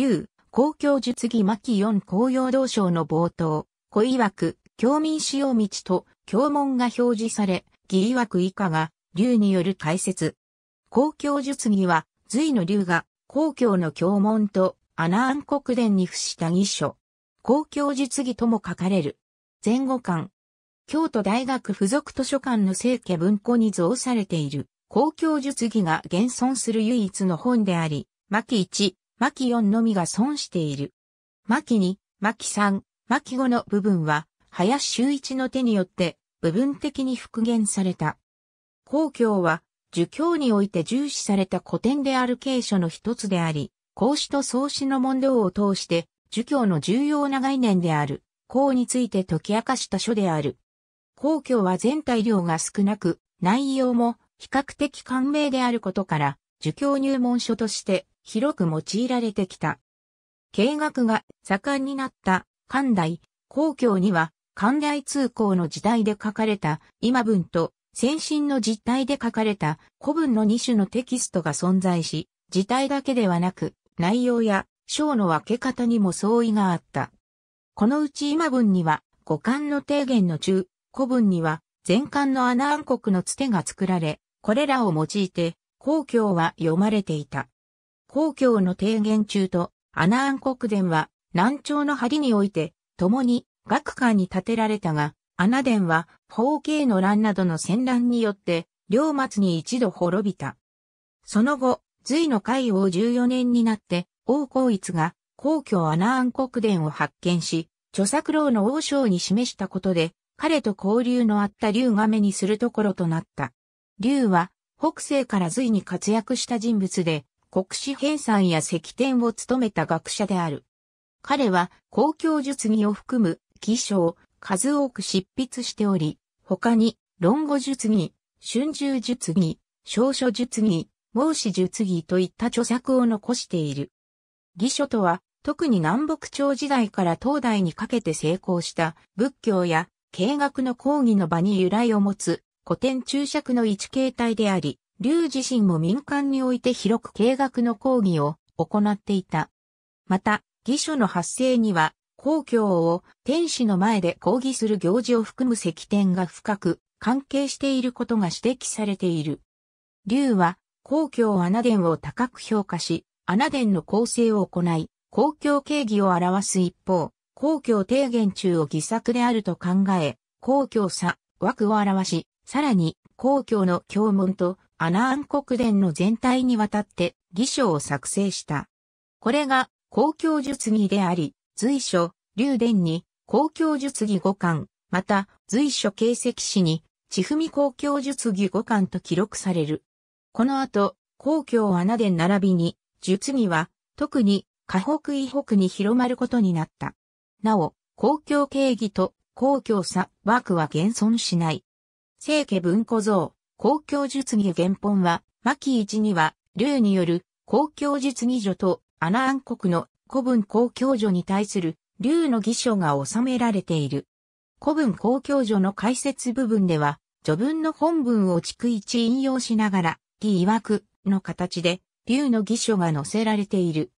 竜、公共術義牧四紅葉道章の冒頭、小曰く、教民使用道と教文が表示され、義曰く以下が、竜による解説。公共術義は、隋の竜が、公共の教文と、アナーン国伝に付した義書。公共術義とも書かれる。前後巻。京都大学附属図書館の正家文庫に造されている、公共術義が現存する唯一の本であり、牧一、マキ4のみが損している。マキ2、マキ3、マキ5の部分は、林周一の手によって部分的に復元された。公共は、儒教において重視された古典である経書の一つであり、孔子と創始の問答を通して、儒教の重要な概念である、孔について解き明かした書である。公共は全体量が少なく、内容も比較的簡明であることから、儒教入門書として広く用いられてきた。経学が盛んになった関大、皇共には関大通行の時代で書かれた今文と先進の実態で書かれた古文の2種のテキストが存在し、時代だけではなく、内容や章の分け方にも相違があった。このうち今文には、五感の提言の中、古文には、全漢の穴暗黒のつてが作られ、これらを用いて、皇共は読まれていた。公共の提言中とアナーン国殿は南朝の梁において共に学館に建てられたが、アナ殿は法系の乱などの戦乱によって両末に一度滅びた。その後、隋の海王14年になって王光一が皇居アナーン国殿を発見し、著作老の王将に示したことで、彼と交流のあった竜が目にするところとなった。龍は、北西から隋に活躍した人物で、国史編纂や石典を務めた学者である。彼は公共術儀を含む記書を数多く執筆しており、他に論語術儀、春秋術儀、小書術儀、孟子術儀といった著作を残している。義書とは、特に南北朝時代から東大にかけて成功した仏教や経学の講義の場に由来を持つ古典注釈の一形態であり、劉自身も民間において広く計画の講義を行っていた。また、義書の発生には、公共を天使の前で講義する行事を含む石典が深く関係していることが指摘されている。劉は公共穴伝を高く評価し、穴伝の構成を行い、公共定義を表す一方、公共提言中を偽作であると考え、公共差、枠を表し、さらに公共の教門とアナーン国伝の全体にわたって義書を作成した。これが公共術儀であり、随所、竜伝に公共術儀五巻、また随所形跡史に千踏公共術儀五巻と記録される。この後、公共穴伝並びに、術儀は特に河北以北に広まることになった。なお、公共経義と公共差枠は現存しない。正家文庫像、公共術儀原本は、牧一には、竜による公共術儀女とアナ暗黒の古文公共女に対する竜の儀書が収められている。古文公共女の解説部分では、序文の本文を逐一引用しながら、義曰くの形で、竜の儀書が載せられている。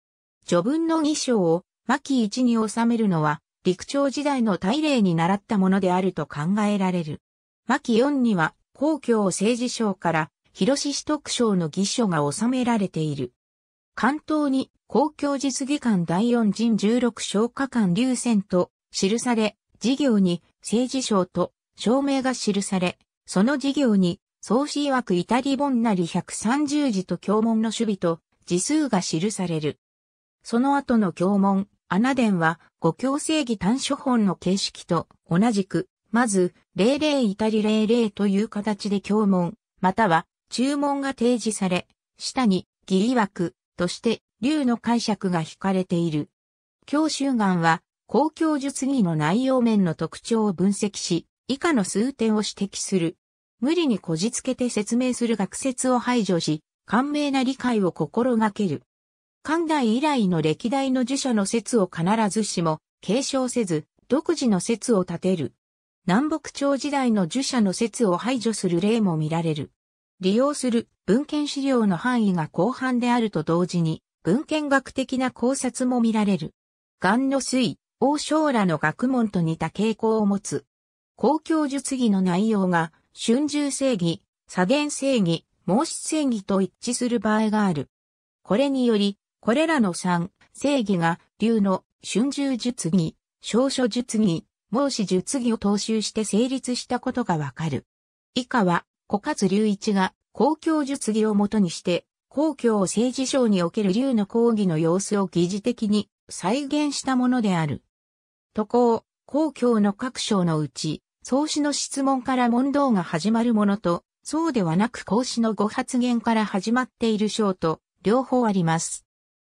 序文の儀書を、牧一に収めるのは、陸朝時代の大礼に習ったものであると考えられる。牧四には、公共政治省から広志市特省の議所が収められている。関東に公共実技館第四陣十六消化館流線と記され、事業に政治省と証明が記され、その事業に創始曰くイタリボンなり130字と教文の守備と字数が記される。その後の教文、穴伝は五教正義短書本の形式と同じくまず、零々イタリ零0という形で教文、または注文が提示され、下に疑惑として竜の解釈が引かれている。教習眼は、公共術義の内容面の特徴を分析し、以下の数点を指摘する。無理にこじつけて説明する学説を排除し、簡明な理解を心がける。漢代以来の歴代の辞書の説を必ずしも継承せず、独自の説を立てる。南北朝時代の儒者の説を排除する例も見られる。利用する文献資料の範囲が広範であると同時に、文献学的な考察も見られる。元の水、王将らの学問と似た傾向を持つ。公共術義の内容が、春秋正義、左伝正義、毛子正義と一致する場合がある。これにより、これらの三、正義が、流の春秋術義、少書術義、孟子術儀を踏襲して成立したことがわかる。以下は、古勝隆一が公共術儀をもとにして、公共政治省における龍の講義の様子を疑似的に再現したものである。渡航、公共の各省のうち、創始の質問から問答が始まるものと、そうではなく孔子のご発言から始まっている章と、両方あります。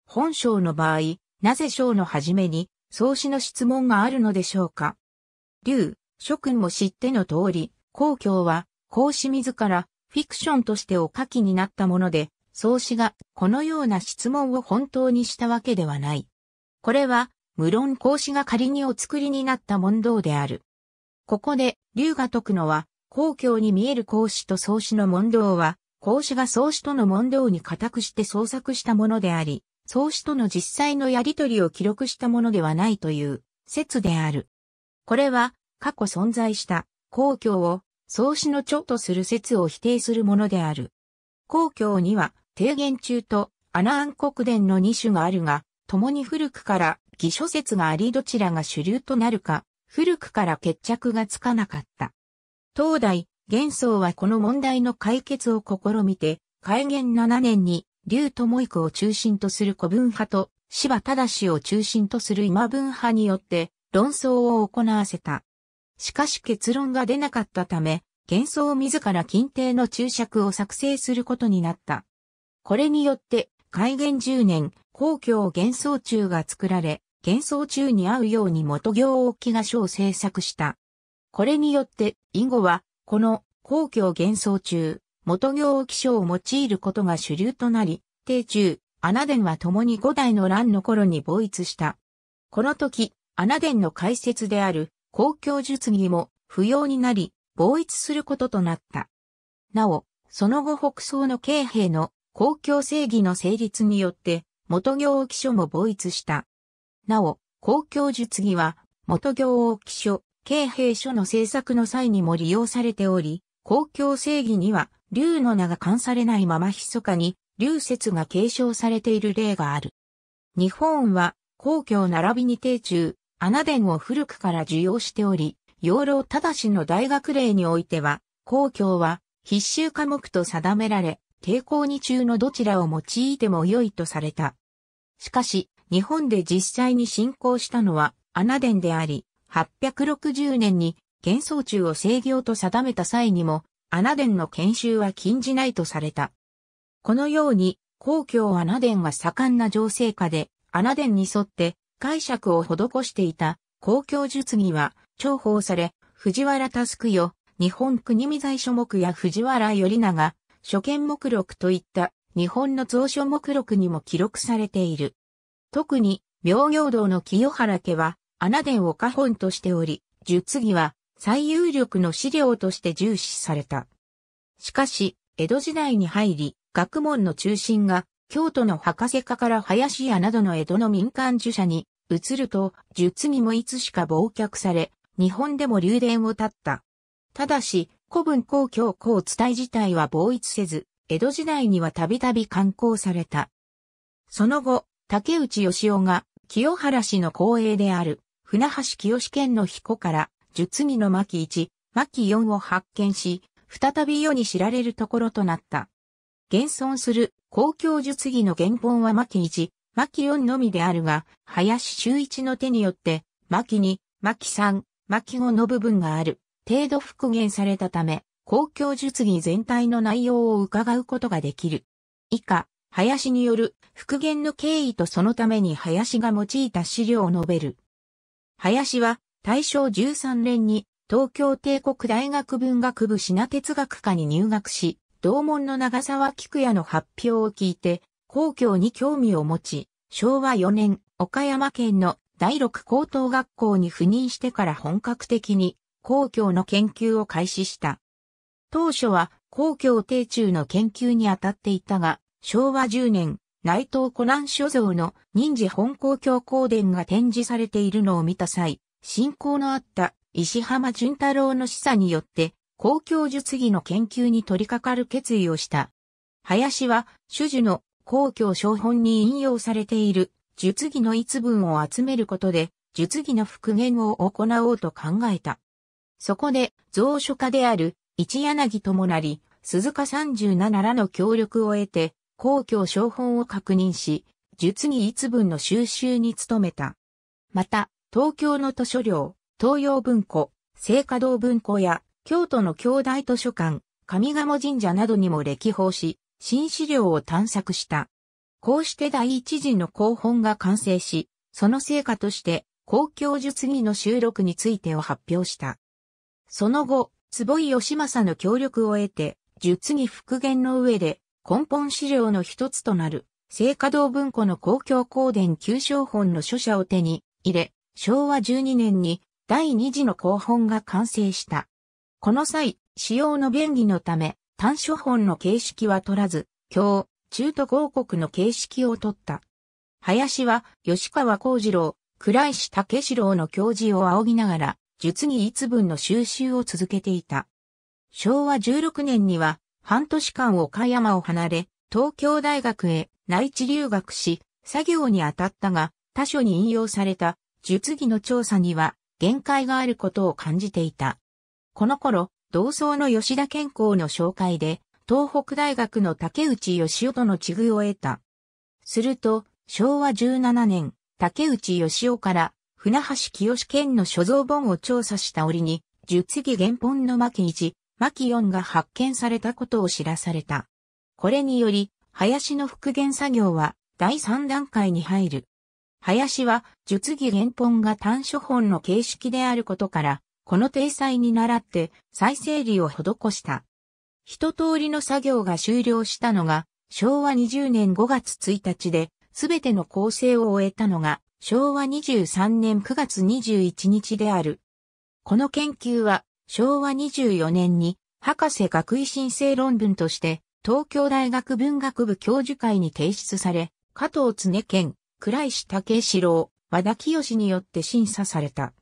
本章の場合、なぜ章の初めに、創始の質問があるのでしょうか劉、諸君も知っての通り、公共は、孔子自ら、フィクションとしてお書きになったもので、創始がこのような質問を本当にしたわけではない。これは、無論孔子が仮にお作りになった問答である。ここで、龍が解くのは、公共に見える孔子と創始の問答は、孔子が創始との問答に固くして創作したものであり、創始との実際のやりとりを記録したものではないという説である。これは過去存在した公共を創始の長とする説を否定するものである。公共には提言中とアナアン国伝の2種があるが、共に古くから偽書説がありどちらが主流となるか、古くから決着がつかなかった。当代、元宗はこの問題の解決を試みて、開元7年に、劉智育を中心とする古文派と、芝正を中心とする今文派によって、論争を行わせた。しかし結論が出なかったため、幻想自ら禁帝の注釈を作成することになった。これによって、開元十年、皇居幻想中が作られ、幻想中に合うように元行大き賀書を制作した。これによって、以後は、この皇居幻想中、元行記書を用いることが主流となり、帝中、穴伝は共に五代の乱の頃に防逸した。この時、穴伝の解説である公共術儀も不要になり、防一することとなった。なお、その後北宋の慶兵の公共正義の成立によって、元行記書も防一した。なお、公共術儀は、元行記書、慶兵書の制作の際にも利用されており、公共正義には、竜の名が冠されないまま密かに、竜説が継承されている例がある。日本は、公共並びに定中、穴ンを古くから受容しており、養老しの大学例においては、公共は必修科目と定められ、抵抗に中のどちらを用いても良いとされた。しかし、日本で実際に進行したのは、穴ンであり、860年に幻想中を制御と定めた際にも、穴ンの研修は禁じないとされた。このように、アナ穴ンは盛んな情勢下で、穴ンに沿って解釈を施していた公共術儀は重宝され、藤原タスクよ、日本国見在所目や藤原頼長、初見目録といった日本の蔵書目録にも記録されている。特に、明行道の清原家は、穴殿を家本としており、術儀は最有力の資料として重視された。しかし、江戸時代に入り、学問の中心が、京都の博士家から林家などの江戸の民間受者に移ると、術にもいつしか忘却され、日本でも流伝を立った。ただし、古文公共公伝い自体は傍逸せず、江戸時代にはたびたび刊行された。その後、竹内義雄が、清原氏の公営である、船橋清県の彦から、術儀の巻1、巻4を発見し、再び世に知られるところとなった。現存する公共術儀の原本は巻1、牧4のみであるが、林周一の手によって、牧2、牧3、牧5の部分がある、程度復元されたため、公共術儀全体の内容を伺うことができる。以下、林による復元の経緯とそのために林が用いた資料を述べる。林は大正13年に東京帝国大学文学部品哲学科に入学し、同門の長沢菊也の発表を聞いて公共に興味を持ち、昭和4年、岡山県の第六高等学校に赴任してから本格的に公共の研究を開始した。当初は公共定中の研究に当たっていたが、昭和10年、内藤湖南所蔵の忍治本公共公伝が展示されているのを見た際、信仰のあった石浜淳太郎の示唆によって公共術技の研究に取り掛かる決意をした。林は、主樹の公共小本に引用されている、術技の一文を集めることで、術技の復元を行おうと考えた。そこで、蔵書家である、一柳ともなり、鈴鹿三十七らの協力を得て、公共小本を確認し、術技一文の収集に努めた。また、東京の図書寮、東洋文庫、聖華堂文庫や、京都の兄弟図書館、上賀茂神社などにも歴訪し、新資料を探索した。こうして第一次の広本が完成し、その成果として公共術儀の収録についてを発表した。その後、坪井義政の協力を得て、術儀復元の上で根本資料の一つとなる、聖華堂文庫の公共公伝旧章本の書写を手に入れ、昭和12年に第二次の広本が完成した。この際、使用の便宜のため、単所本の形式は取らず、日中途合国の形式を取った。林は、吉川幸次郎、倉石武四郎の教授を仰ぎながら、術技一文の収集を続けていた。昭和16年には、半年間岡山を離れ、東京大学へ内地留学し、作業に当たったが、他所に引用された、術技の調査には、限界があることを感じていた。この頃、同窓の吉田健康の紹介で、東北大学の竹内義夫との地遇を得た。すると、昭和17年、竹内義夫から、船橋清健の所蔵本を調査した折に、術技原本の巻1、巻4が発見されたことを知らされた。これにより、林の復元作業は第3段階に入る。林は、術技原本が単書本の形式であることから、この体裁に倣って再整理を施した。一通りの作業が終了したのが昭和20年5月1日で、すべての構成を終えたのが昭和23年9月21日である。この研究は昭和24年に博士学位申請論文として東京大学文学部教授会に提出され、加藤常健、倉石武四郎、和田清によって審査された。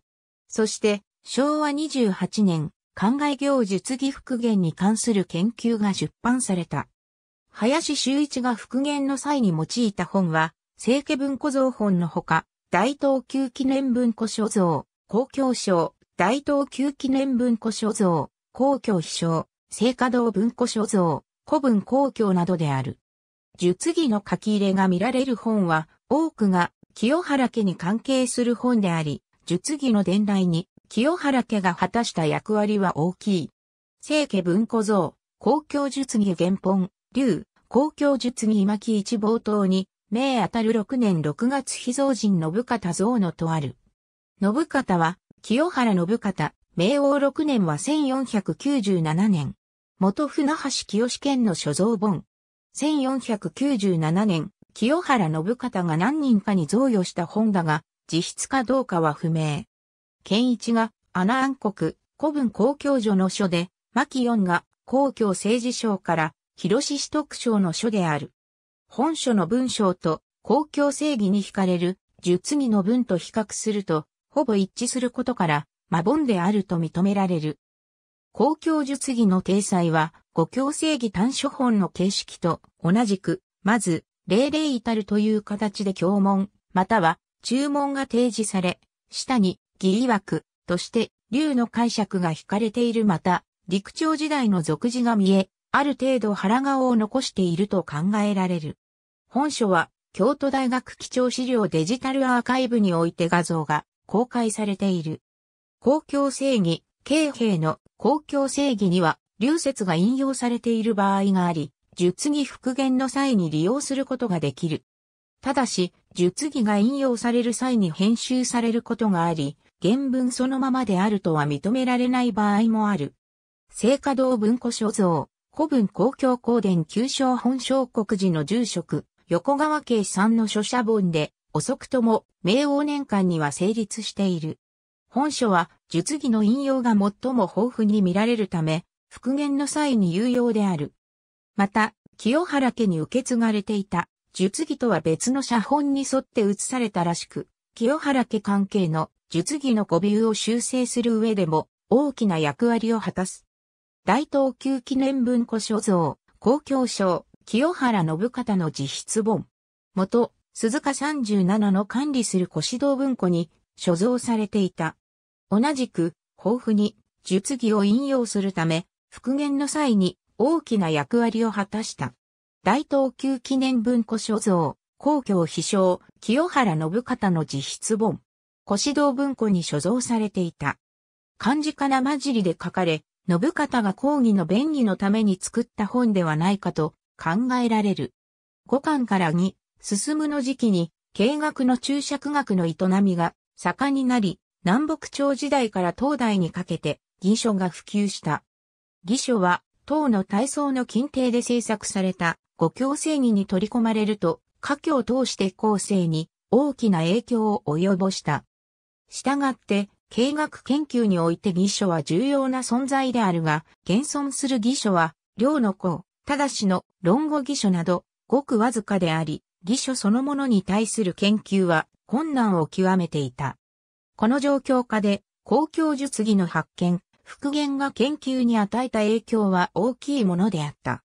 そして、昭和28年、灌漑業術儀復元に関する研究が出版された。林修一が復元の際に用いた本は、正家文庫像本のほか、大東急記念文庫所蔵、公共賞、大東急記念文庫所蔵、公共秘書、聖華堂文庫所蔵、古文公共などである。術儀の書き入れが見られる本は、多くが清原家に関係する本であり、術儀の伝来に清原家が果たした役割は大きい。清家文庫像、公共術儀原本、竜、公共術儀今木一冒頭に、明当たる6年6月秘蔵人信方像のとある。信方は、清原信方、明王6年は1497年。元船橋清県の所蔵本。1497年、清原信方が何人かに贈与した本だが、自筆かどうかは不明。健一が、アナ暗黒、古文公共所の書で、牧四が、公共政治省から、広志市特省の書である。本書の文章と、公共正義に惹かれる、術義の文と比較すると、ほぼ一致することから、魔本であると認められる。公共術義の体裁は、五教正義短書本の形式と同じく、まず、例々至るという形で教文、または、注文が提示され、下に義理枠として竜の解釈が惹かれているまた、陸朝時代の俗字が見え、ある程度腹顔を残していると考えられる。本書は、京都大学貴重資料デジタルアーカイブにおいて画像が公開されている。公共正義、京兵の公共正義には、流説が引用されている場合があり、術義復元の際に利用することができる。ただし、術義が引用される際に編集されることがあり、原文そのままであるとは認められない場合もある。聖華堂文庫所蔵、古文公共公伝旧正本小国寺の住職、横川慶さんの書写本で、遅くとも、明王年間には成立している。本書は、術儀の引用が最も豊富に見られるため、復元の際に有用である。また、清原家に受け継がれていた、術儀とは別の写本に沿って写されたらしく、清原家関係の術儀の語尾を修正する上でも大きな役割を果たす。大東急記念文庫所蔵、公共賞、清原信方の自筆本。元、鈴鹿37の管理する古指導文庫に所蔵されていた。同じく、豊富に、術儀を引用するため、復元の際に大きな役割を果たした。大東急記念文庫所蔵、公共秘書、清原信方の自筆本。越道文庫に所蔵されていた。漢字かな混じりで書かれ、信方が講義の便宜のために作った本ではないかと考えられる。五巻から二、進むの時期に、経学の注釈学の営みが盛んになり、南北朝時代から東大にかけて、義書が普及した。義書は、唐の体操の近帝で制作された五教正義に取り込まれると、家教を通して後世に大きな影響を及ぼした。従って、経学研究において義書は重要な存在であるが、現存する義書は、両の子、ただしの論語義書など、ごくわずかであり、義書そのものに対する研究は困難を極めていた。この状況下で、公共術義の発見、復元が研究に与えた影響は大きいものであった。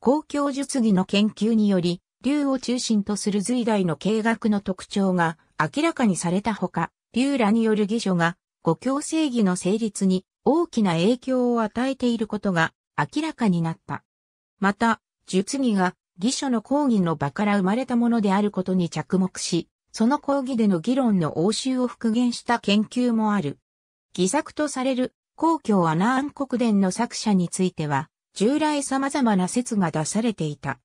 公共術義の研究により、竜を中心とする随代の経学の特徴が明らかにされたほか、ピューラによる義書が五教正義の成立に大きな影響を与えていることが明らかになった。また、術義が義書の講義の場から生まれたものであることに着目し、その講義での議論の応酬を復元した研究もある。偽作とされる皇居アナーン国伝の作者については、従来様々な説が出されていた。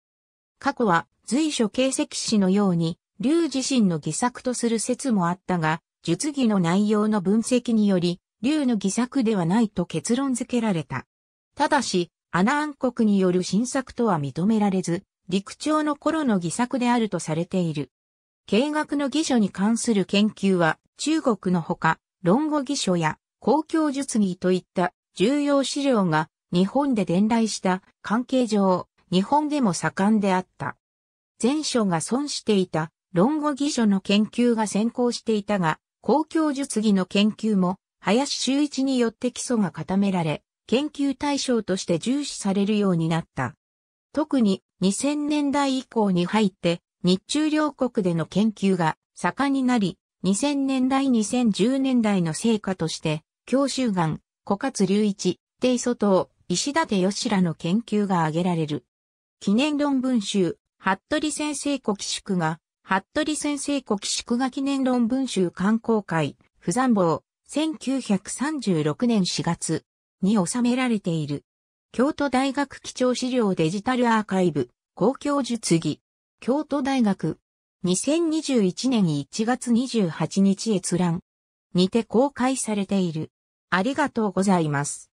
過去は随所形跡史のように、竜自身の偽作とする説もあったが、術儀の内容の分析により、竜の偽作ではないと結論付けられた。ただし、アナン国による新作とは認められず、陸長の頃の偽作であるとされている。計学の偽書に関する研究は、中国のほか、論語偽書や公共術儀といった重要資料が日本で伝来した関係上、日本でも盛んであった。前書が損していた論語偽書の研究が先行していたが、公共術技の研究も、林修一によって基礎が固められ、研究対象として重視されるようになった。特に2000年代以降に入って、日中両国での研究が盛んになり、2000年代2010年代の成果として、教習岩、小勝隆一、低祖島、石立義らの研究が挙げられる。記念論文集、服部先生古寄宿が服部先生古希祝賀記念論文集刊行会、不残坊、1936年4月に収められている。京都大学基調資料デジタルアーカイブ、公共術技、京都大学、2021年1月28日閲覧にて公開されている。ありがとうございます。